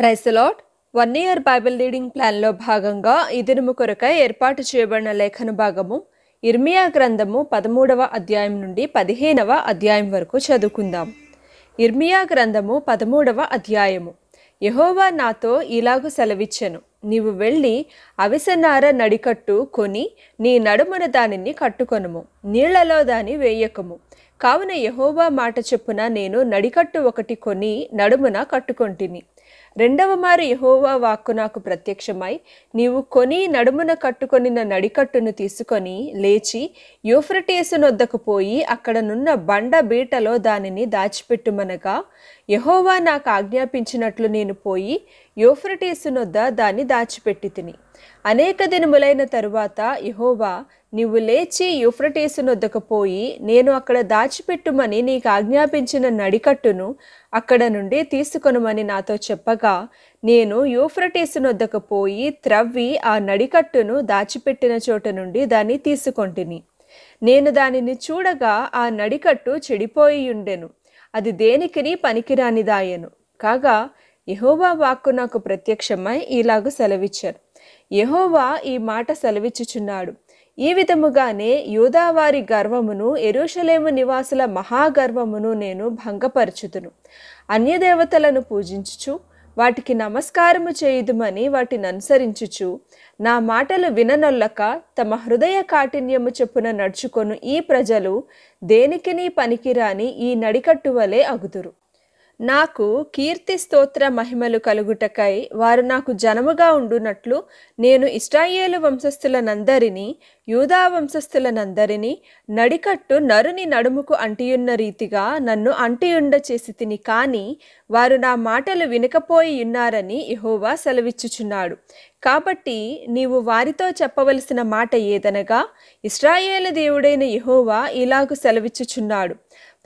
ప్రైసలాట్ one year Bible reading ప్లాన్లో భాగంగా ఇదిరుము దినము కొరకై ఏర్పాటు చేయబడిన లేఖన భాగము ఇర్మియా గ్రంథము పదమూడవ అధ్యాయం నుండి పదిహేనవ అధ్యాయం వరకు చదువుకుందాం ఇర్మియా గ్రంథము పదమూడవ అధ్యాయము యహోవా నాతో ఇలాగూ సెలవిచ్చెను నీవు వెళ్ళి అవిసనార నడికట్టు కొని నీ నడుమున దానిని కట్టుకొనుము నీళ్లలో దాని వేయకము కావున యహోవా మాట చెప్పున నేను నడికట్టు ఒకటి కొని నడుమున కట్టుకొంటిని రెండవ మారు యహోవా వాక్కు నాకు ప్రత్యక్షమై నీవు కొని నడుమున కట్టుకొనిన నడికట్టును తీసుకొని లేచి యూఫ్రటీసు నొద్దకు పోయి అక్కడనున్న బండ బీటలో దానిని దాచిపెట్టుమనగా యహోవా నాకు ఆజ్ఞాపించినట్లు నేను పోయి యూఫ్రటీసు నొద్ద దాన్ని దాచిపెట్టి తిని అనేక దినములైన తరువాత యహోవా నీవు లేచి యుఫ్రటీసు పోయి నేను అక్కడ దాచిపెట్టుమని నీకు ఆజ్ఞాపించిన నడికట్టును అక్కడ నుండి తీసుకొనమని నాతో చెప్పగా నేను యూఫ్రటీసు పోయి త్రవ్వి ఆ నడికట్టును దాచిపెట్టిన చోట నుండి దాన్ని తీసుకొంటిని నేను దానిని చూడగా ఆ నడికట్టు చెడిపోయి ఉండెను అది దేనికిని పనికిరానిదాయను కాగా యహోవా వాక్కు నాకు ప్రత్యక్షమై ఇలాగ సెలవిచ్చారు యహోవా ఈ మాట సెలవిచ్చుచున్నాడు ఈ విధముగానే యూదావారి గర్వమును ఎరుషలేము నివాసుల మహాగర్వమును నేను భంగపరచుదును అన్యదేవతలను పూజించుచు వాటికి నమస్కారము చేయుదుమని వాటిని అనుసరించుచు నా మాటలు విననొల్లక తమ హృదయ కాఠిన్యము చెప్పున నడుచుకొను ఈ ప్రజలు దేనికిని పనికిరాని ఈ నడికట్టు వలె అగుదురు నాకు కీర్తి స్తోత్ర మహిమలు కలుగుటకై వారు నాకు జనముగా ఉండునట్లు నేను ఇస్రాయేలు వంశస్థులనందరినీ యూదా వంశస్థులనందరినీ నడికట్టు నరుని నడుముకు అంటియున్న రీతిగా నన్ను అంటియుండ చేసి తిని కానీ వారు నా మాటలు వినకపోయి ఉన్నారని ఇహోవా సెలవిచ్చుచున్నాడు కాబట్టి నీవు వారితో చెప్పవలసిన మాట ఏదనగా ఇస్రాయేలు దేవుడైన ఇహోవా ఇలాగు సెలవిచ్చుచున్నాడు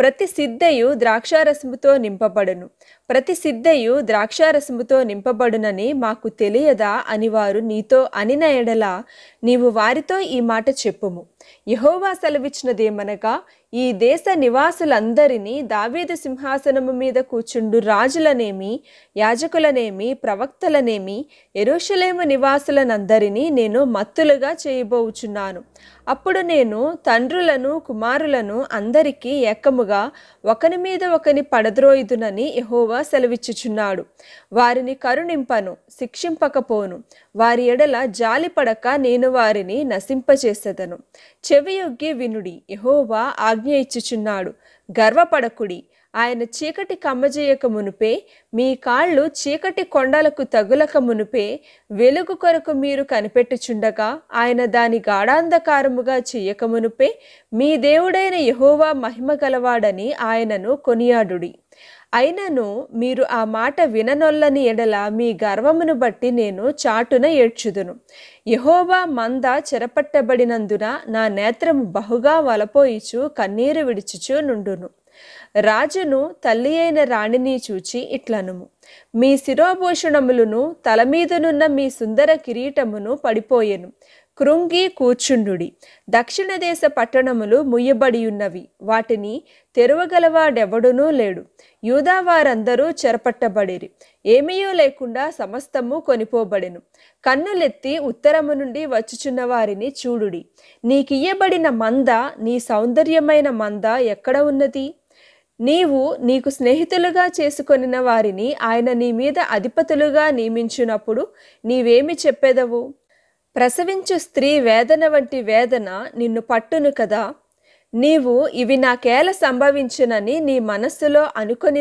ప్రతి సిద్ధయు ద్రాక్షారసముతో నింపబడును ప్రతి సిద్ధయు ద్రాక్షారసముతో నింపబడునని మాకు తెలియదా అని వారు నీతో అనిన నీవు వారితో ఈ మాట చెప్పుము యహోవా సెలవిచ్చినదేమనగా ఈ దేశ నివాసులందరినీ దావేద సింహాసనము మీద కూర్చుండు రాజులనేమి యాజకులనేమి ప్రవక్తలనేమి ఎరుషలేము నివాసులనందరినీ నేను మత్తులుగా చేయబోచున్నాను అప్పుడు నేను తండ్రులను కుమారులను అందరికీ ఏకముగా ఒకని మీద ఒకని పడద్రోయుదునని యహో యహోవా సెలవిచ్చుచున్నాడు వారిని కరుణింపను శిక్షింపకపోను వారి ఎడల జాలిపడక నేను వారిని నశింపచేసేదను చెవియొగ్గి వినుడి యహోవా ఆజ్ఞ ఇచ్చుచున్నాడు గర్వపడకుడి ఆయన చీకటి కమ్మజేయక మునుపే మీ కాళ్ళు చీకటి కొండలకు తగులక మునుపే వెలుగు కొరకు మీరు కనిపెట్టుచుండగా ఆయన దాని గాఢాంధకారముగా చేయక మునుపే మీ దేవుడైన యహోవా మహిమ గలవాడని ఆయనను కొనియాడుడి అయినను మీరు ఆ మాట విననొల్లని ఎడల మీ గర్వమును బట్టి నేను చాటున ఏడ్చుదును యహోవా మంద చెరపట్టబడినందున నా నేత్రము బహుగా వలపోయిచు కన్నీరు విడిచుచు నుండును రాజును తల్లి అయిన రాణిని చూచి ఇట్లనుము మీ శిరోభూషణములను తలమీదనున్న మీ సుందర కిరీటమును పడిపోయెను కృంగి కూర్చుండుడి దక్షిణ దేశ పట్టణములు ముయ్యబడియున్నవి వాటిని తెరవగలవాడెవడునూ లేడు యూదావారందరూ చెరపట్టబడిరి ఏమీయో లేకుండా సమస్తము కొనిపోబడెను కన్నులెత్తి ఉత్తరము నుండి వచ్చుచున్న వారిని చూడుడి నీకియ్యబడిన మంద నీ సౌందర్యమైన మంద ఎక్కడ ఉన్నది నీవు నీకు స్నేహితులుగా చేసుకొనిన వారిని ఆయన నీ మీద అధిపతులుగా నియమించినప్పుడు నీవేమి చెప్పెదవు ప్రసవించు స్త్రీ వేదన వంటి వేదన నిన్ను పట్టును కదా నీవు ఇవి నాకేల సంభవించునని నీ మనస్సులో అనుకొని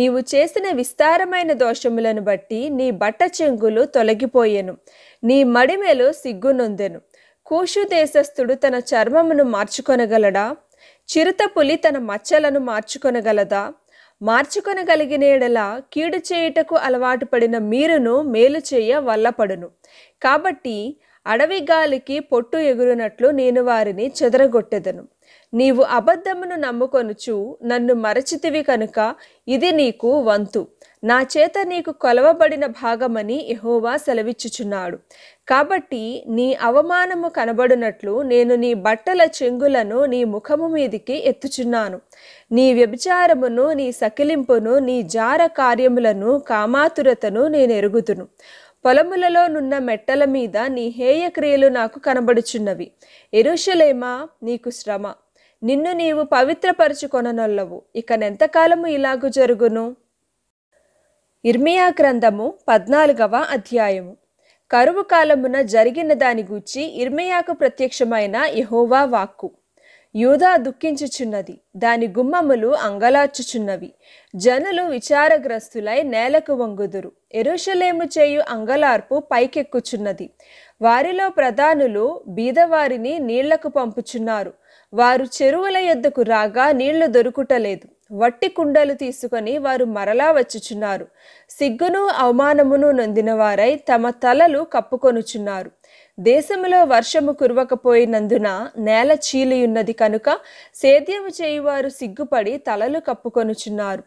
నీవు చేసిన విస్తారమైన దోషములను బట్టి నీ బట్ట చెంగులు తొలగిపోయెను నీ మడిమెలు సిగ్గునొందెను కూషు దేశస్థుడు తన చర్మమును మార్చుకొనగలడా చిరుతపులి తన మచ్చలను మార్చుకొనగలదా మార్చుకొనగలిగినేడల కీడు చేయుటకు అలవాటు పడిన మీరును మేలు చేయ వల్లపడును కాబట్టి అడవి గాలికి పొట్టు ఎగురునట్లు నేను వారిని చెదరగొట్టెదను నీవు అబద్ధమును నమ్ముకొనుచు నన్ను మరచితివి కనుక ఇది నీకు వంతు నా చేత నీకు కొలవబడిన భాగమని యహోవా సెలవిచ్చుచున్నాడు కాబట్టి నీ అవమానము కనబడినట్లు నేను నీ బట్టల చెంగులను నీ ముఖము మీదికి ఎత్తుచున్నాను నీ వ్యభిచారమును నీ సకిలింపును నీ జార కార్యములను కామాతురతను నేను ఎరుగుతును పొలములలో నున్న మెట్టల మీద నీ హేయక్రియలు నాకు కనబడుచున్నవి ఎరుషలేమా నీకు శ్రమ నిన్ను నీవు ఇక ఇకనెంతకాలము ఇలాగు జరుగును ఇర్మియా గ్రంథము పద్నాలుగవ అధ్యాయము కరువు కాలమున జరిగిన దాని గూర్చి ఇర్మియాకు ప్రత్యక్షమైన యహోవా వాక్కు యూదా దుఃఖించుచున్నది దాని గుమ్మములు అంగలార్చుచున్నవి జనులు విచారగ్రస్తులై నేలకు వంగుదురు ఎరుషలేము చేయు అంగలార్పు పైకెక్కుచున్నది వారిలో ప్రధానులు బీదవారిని నీళ్లకు పంపుచున్నారు వారు చెరువుల ఎద్దకు రాగా నీళ్లు దొరుకుటలేదు వట్టి కుండలు తీసుకొని వారు మరలా వచ్చుచున్నారు సిగ్గును అవమానమును నొందినవారై తమ తలలు కప్పుకొనుచున్నారు దేశంలో వర్షము కురవకపోయినందున నేల చీలియున్నది కనుక సేద్యము చేయువారు సిగ్గుపడి తలలు కప్పుకొనుచున్నారు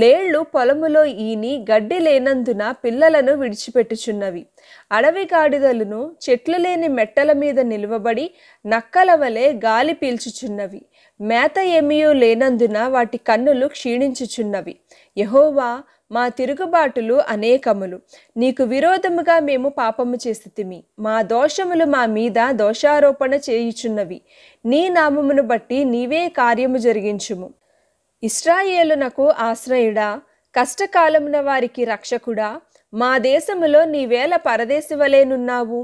లేళ్లు పొలములో ఈని గడ్డి లేనందున పిల్లలను విడిచిపెట్టుచున్నవి అడవి గాడిదలను చెట్లు లేని మెట్టల మీద నిలువబడి నక్కల వలె గాలి పీల్చుచున్నవి మేత ఏమీయూ లేనందున వాటి కన్నులు క్షీణించుచున్నవి యహోవా మా తిరుగుబాటులు అనేకములు నీకు విరోధముగా మేము పాపము చేసితిమి మా దోషములు మా మీద దోషారోపణ చేయుచున్నవి నీ నామమును బట్టి నీవే కార్యము జరిగించుము ఇస్రాయేలునకు ఆశ్రయుడా కష్టకాలమున వారికి రక్షకుడా మా దేశములో నీవేళ పరదేశి వలేనున్నావు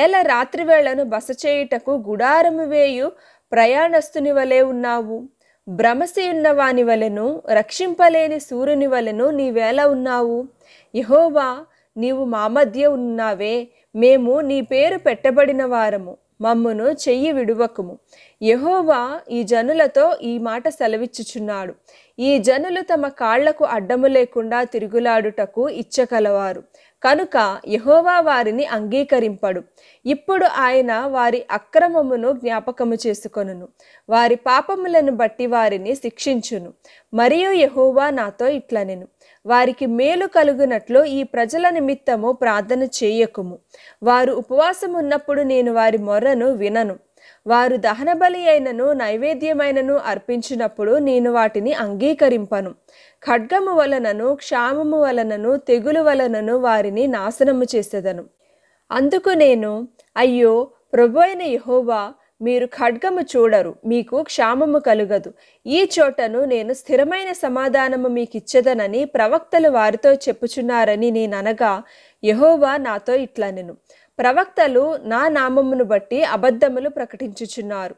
ఏల రాత్రివేళను బస చేయుటకు గుడారము వేయు ప్రయాణస్తుని వలె ఉన్నావు భ్రమసియున్న వాని వలెను రక్షింపలేని సూర్యుని వలెను నీవేళ ఉన్నావు యహోవా నీవు మా మధ్య ఉన్నావే మేము నీ పేరు పెట్టబడిన వారము మమ్మును చెయ్యి విడువకుము యహోవా ఈ జనులతో ఈ మాట సెలవిచ్చుచున్నాడు ఈ జనులు తమ కాళ్లకు అడ్డము లేకుండా తిరుగులాడుటకు ఇచ్చగలవారు కనుక యహోవా వారిని అంగీకరింపడు ఇప్పుడు ఆయన వారి అక్రమమును జ్ఞాపకము చేసుకొనును వారి పాపములను బట్టి వారిని శిక్షించును మరియు యహోవా నాతో ఇట్లనెను వారికి మేలు కలుగునట్లు ఈ ప్రజల నిమిత్తము ప్రార్థన చేయకుము వారు ఉపవాసమున్నప్పుడు నేను వారి మొర్రను వినను వారు దహనబలి అయినను నైవేద్యమైనను అర్పించినప్పుడు నేను వాటిని అంగీకరింపను ఖడ్గము వలనను క్షామము వలనను తెగులు వలనను వారిని నాశనము చేసేదను అందుకు నేను అయ్యో ప్రభు అయిన యహోవా మీరు ఖడ్గము చూడరు మీకు క్షామము కలుగదు ఈ చోటను నేను స్థిరమైన సమాధానము మీకు ఇచ్చదనని ప్రవక్తలు వారితో చెప్పుచున్నారని నేననగా యహోవా నాతో ఇట్లనెను ప్రవక్తలు నా నామమును బట్టి అబద్ధములు ప్రకటించుచున్నారు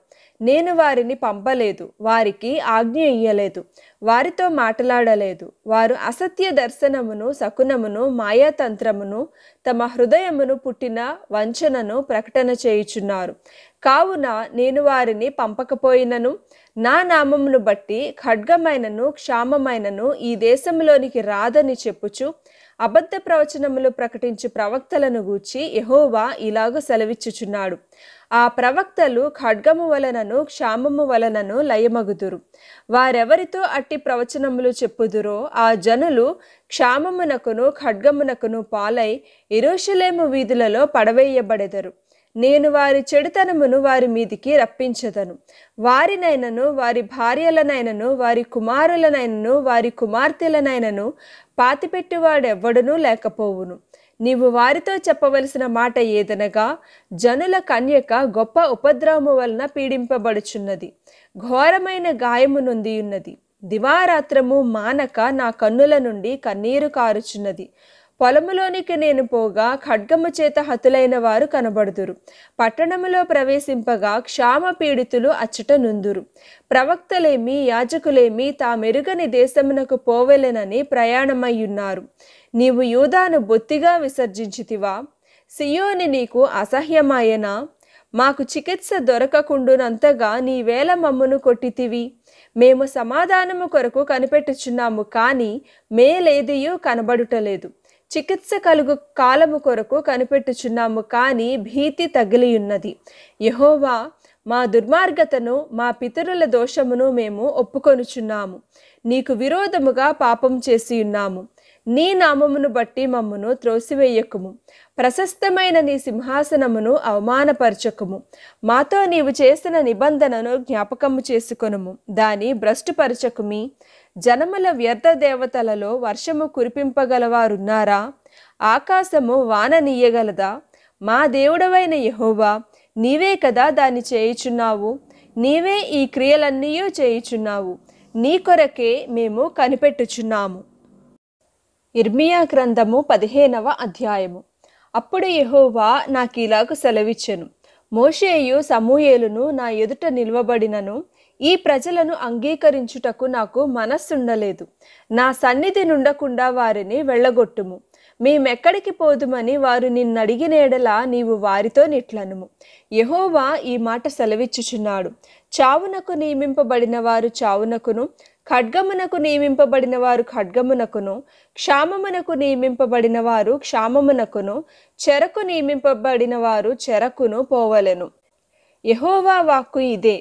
నేను వారిని పంపలేదు వారికి ఆజ్ఞ ఇయ్యలేదు వారితో మాట్లాడలేదు వారు అసత్య దర్శనమును శకునమును మాయాతంత్రమును తమ హృదయమును పుట్టిన వంచనను ప్రకటన చేయుచున్నారు కావున నేను వారిని పంపకపోయినను నా నామమును బట్టి ఖడ్గమైనను క్షామమైనను ఈ దేశంలోనికి రాదని చెప్పుచు అబద్ధ ప్రవచనములు ప్రకటించు ప్రవక్తలను గూర్చి యహోవా ఇలాగ సెలవిచ్చుచున్నాడు ఆ ప్రవక్తలు ఖడ్గము వలనను క్షామము వలనను లయమగుదురు వారెవరితో అట్టి ప్రవచనములు చెప్పుదురో ఆ జనులు క్షామమునకును ఖడ్గమునకును పాలై ఇరోషలేము వీధులలో పడవేయబడెదరు నేను వారి చెడుతనమును వారి మీదికి రప్పించదను వారినైనను వారి భార్యలనైనను వారి కుమారులనైనను వారి కుమార్తెలనైనను పాతిపెట్టువాడెవ్వడునూ లేకపోవును నీవు వారితో చెప్పవలసిన మాట ఏదనగా జనుల కన్యక గొప్ప ఉపద్రవము వలన పీడింపబడుచున్నది ఘోరమైన గాయము నొందియున్నది దివారాత్రము మానక నా కన్నుల నుండి కన్నీరు కారుచున్నది పొలములోనికి నేను పోగా ఖడ్గము చేత హతులైన వారు కనబడుదురు పట్టణములో ప్రవేశింపగా క్షామ పీడితులు అచ్చట నుందురు ప్రవక్తలేమి యాజకులేమి తామెరుగని దేశమునకు పోవలెనని ప్రయాణమయ్యున్నారు నీవు యూదాను బొత్తిగా విసర్జించితివా సియోని నీకు అసహ్యమాయనా మాకు చికిత్స దొరకకుండునంతగా నీవేళ మమ్మును కొట్టితివి మేము సమాధానము కొరకు కనిపెట్టుచున్నాము కానీ మేలేదియూ కనబడుటలేదు చికిత్స కలుగు కాలము కొరకు కనిపెట్టుచున్నాము కానీ భీతి తగిలియున్నది యహోవా మా దుర్మార్గతను మా పితరుల దోషమును మేము ఒప్పుకొనుచున్నాము నీకు విరోధముగా పాపం చేసి ఉన్నాము నీ నామమును బట్టి మమ్మను త్రోసివేయకుము ప్రశస్తమైన నీ సింహాసనమును అవమానపరచకుము మాతో నీవు చేసిన నిబంధనను జ్ఞాపకము చేసుకొనుము దాని భ్రష్టుపరచకుమి జనముల వ్యర్థ దేవతలలో వర్షము కురిపింపగలవారున్నారా ఆకాశము వాన నీయగలదా మా దేవుడవైన యహోవా నీవే కదా దాన్ని చేయుచున్నావు నీవే ఈ క్రియలన్నీ చేయుచున్నావు నీ కొరకే మేము కనిపెట్టుచున్నాము ఇర్మియా గ్రంథము పదిహేనవ అధ్యాయము అప్పుడు యహోవా నాకు ఇలాగ సెలవిచ్చెను మోషేయు సమూయేలును నా ఎదుట నిల్వబడినను ఈ ప్రజలను అంగీకరించుటకు నాకు మనస్సుండలేదు నా సన్నిధి నుండకుండా వారిని వెళ్ళగొట్టుము మేమెక్కడికి పోదుమని వారు నిన్నడిగినేడలా నీవు వారితో నిట్లనుము యహోవా ఈ మాట సెలవిచ్చుచున్నాడు చావునకు నియమింపబడిన వారు చావునకును ఖడ్గమునకు నియమింపబడిన వారు ఖడ్గమునకును క్షామమునకు నియమింపబడిన వారు క్షామమునకును చెరకు నియమింపబడిన వారు చెరకును పోవలెను యహోవా వాక్కు ఇదే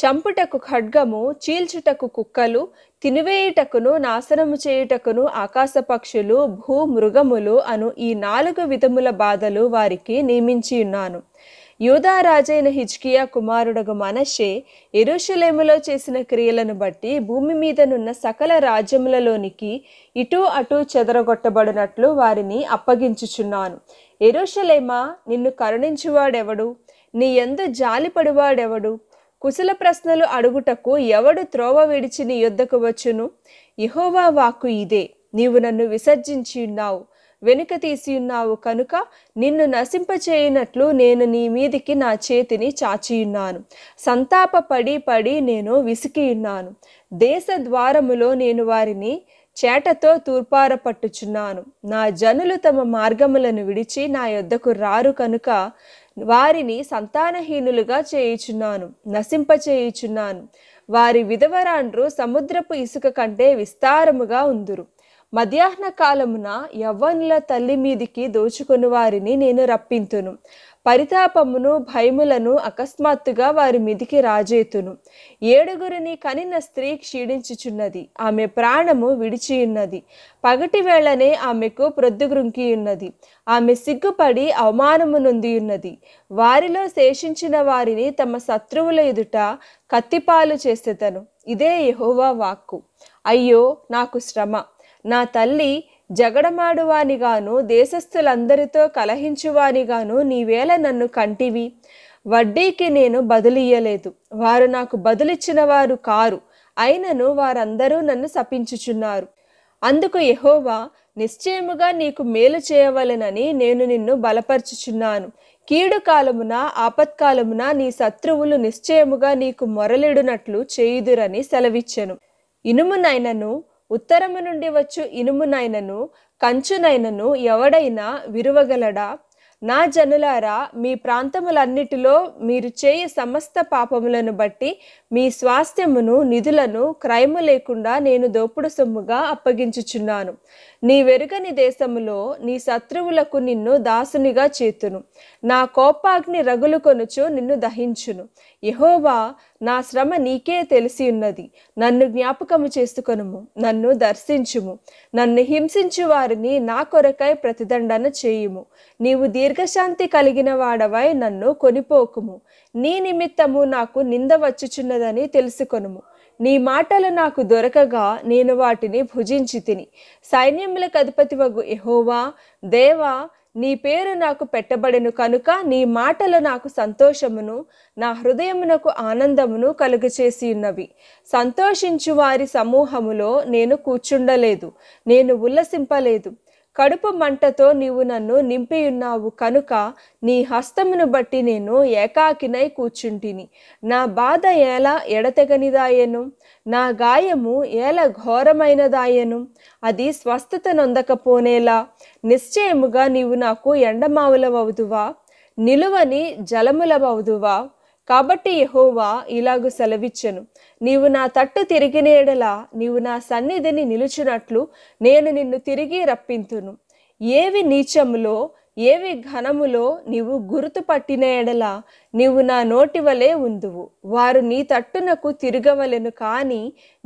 చంపుటకు ఖడ్గము చీల్చుటకు కుక్కలు తినివేయుటకును నాశనము చేయుటకును ఆకాశపక్షులు భూమృగములు అను ఈ నాలుగు విధముల బాధలు వారికి నియమించి ఉన్నాను యూదారాజైన హిజ్కియా కుమారుడగు మనషే ఎరుషలేములో చేసిన క్రియలను బట్టి భూమి మీదనున్న సకల రాజ్యములలోనికి ఇటు అటు చెదరగొట్టబడినట్లు వారిని అప్పగించుచున్నాను ఎరుషలేమా నిన్ను కరుణించువాడెవడు నీ ఎందు జాలిపడివాడెవడు కుశల ప్రశ్నలు అడుగుటకు ఎవడు త్రోవ విడిచి నీ యొద్దకు వచ్చును ఇహోవా వాక్కు ఇదే నీవు నన్ను విసర్జించి ఉన్నావు వెనుక తీసియున్నావు కనుక నిన్ను నశింపచేయనట్లు నేను నీ మీదికి నా చేతిని చాచియున్నాను సంతాప పడి పడి నేను విసికియున్నాను దేశ ద్వారములో నేను వారిని చేటతో తూర్పారపట్టుచున్నాను నా జనులు తమ మార్గములను విడిచి నా యొద్దకు రారు కనుక వారిని సంతానహీనులుగా చేయుచున్నాను నశింపచేయుచున్నాను వారి విధవరాండ్రు సముద్రపు ఇసుక కంటే విస్తారముగా ఉందురు మధ్యాహ్న కాలమున యవ్వనుల తల్లి మీదికి దోచుకుని వారిని నేను రప్పింతును పరితాపమును భయములను అకస్మాత్తుగా వారి మీదికి రాజేతును ఏడుగురిని కనిన స్త్రీ క్షీణించుచున్నది ఆమె ప్రాణము విడిచియున్నది పగటి వేళనే ఆమెకు ఉన్నది ఆమె సిగ్గుపడి అవమానము నొందియున్నది వారిలో శేషించిన వారిని తమ శత్రువుల ఎదుట కత్తిపాలు చేసేతను ఇదే యహోవా వాక్కు అయ్యో నాకు శ్రమ నా తల్లి జగడమాడువానిగాను దేశస్థులందరితో కలహించువానిగాను నీవేళ నన్ను కంటివి వడ్డీకి నేను బదులియ్యలేదు వారు నాకు బదులిచ్చిన వారు కారు అయినను వారందరూ నన్ను శపించుచున్నారు అందుకు యహోవా నిశ్చయముగా నీకు మేలు చేయవలెనని నేను నిన్ను బలపరచుచున్నాను కీడు కాలమున ఆపత్కాలమున నీ శత్రువులు నిశ్చయముగా నీకు మొరలిడునట్లు చేయుదురని సెలవిచ్చెను ఇనుమునైనను ఉత్తరము నుండి వచ్చు ఇనుమునైనను కంచునైనను ఎవడైనా విరువగలడా నా జనులారా మీ ప్రాంతములన్నిటిలో మీరు చేయి సమస్త పాపములను బట్టి మీ స్వాస్థ్యమును నిధులను క్రైము లేకుండా నేను దోపుడు సొమ్ముగా అప్పగించుచున్నాను నీ వెరుగని దేశములో నీ శత్రువులకు నిన్ను దాసునిగా చేతును నా కోపాగ్ని రగులు కొనుచు నిన్ను దహించును యహోవా నా శ్రమ నీకే తెలిసి ఉన్నది నన్ను జ్ఞాపకము చేసుకొనుము నన్ను దర్శించుము నన్ను హింసించు వారిని నా కొరకై ప్రతిదండన చేయుము నీవు దీర్ఘశాంతి కలిగిన వాడవై నన్ను కొనిపోకుము నీ నిమిత్తము నాకు నింద వచ్చుచున్నదని తెలుసుకొనుము నీ మాటలు నాకు దొరకగా నేను వాటిని భుజించి తిని సైన్యములకు అధిపతి వగు ఎహోవా దేవా నీ పేరు నాకు పెట్టబడెను కనుక నీ మాటలు నాకు సంతోషమును నా హృదయమునకు ఆనందమును కలుగచేసి ఉన్నవి సంతోషించు వారి సమూహములో నేను కూర్చుండలేదు నేను ఉల్లసింపలేదు కడుపు మంటతో నీవు నన్ను నింపియున్నావు కనుక నీ హస్తమును బట్టి నేను ఏకాకినై కూర్చుంటిని నా బాధ ఎలా ఎడతెగనిదాయను నా గాయము ఎలా ఘోరమైనదాయను అది స్వస్థత నొందకపోనేలా నిశ్చయముగా నీవు నాకు ఎండమావులవవుదువా నిలువని జలములవవుదువా కాబట్టి యహోవా ఇలాగు సెలవిచ్చను నీవు నా తట్టు తిరిగినేడలా నీవు నా సన్నిధిని నిలుచునట్లు నేను నిన్ను తిరిగి రప్పింతును ఏవి నీచములో ఏవి ఘనములో నీవు గుర్తుపట్టిన ఎడల నీవు నా నోటి వలె ఉందువు వారు నీ తట్టునకు తిరగవలెను కానీ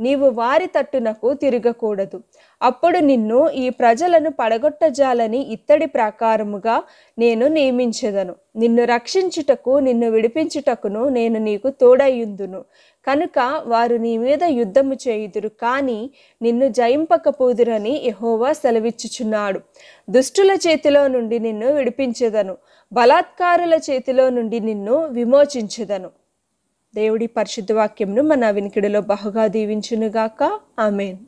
నీవు వారి తట్టునకు తిరగకూడదు అప్పుడు నిన్ను ఈ ప్రజలను పడగొట్టజాలని ఇత్తడి ప్రకారముగా నేను నియమించెదను నిన్ను రక్షించుటకు నిన్ను విడిపించుటకును నేను నీకు తోడయుందును కనుక వారు నీ మీద యుద్ధము చేయుదురు కానీ నిన్ను జయింపకపోదురని యహోవా సెలవిచ్చుచున్నాడు దుష్టుల చేతిలో నుండి నిన్ను విడిపించెదను బలాత్కారుల చేతిలో నుండి నిన్ను విమోచించదను దేవుడి పరిశుద్ధ వాక్యంను మన వినికిడిలో బహుగా దీవించునుగాక ఆమెన్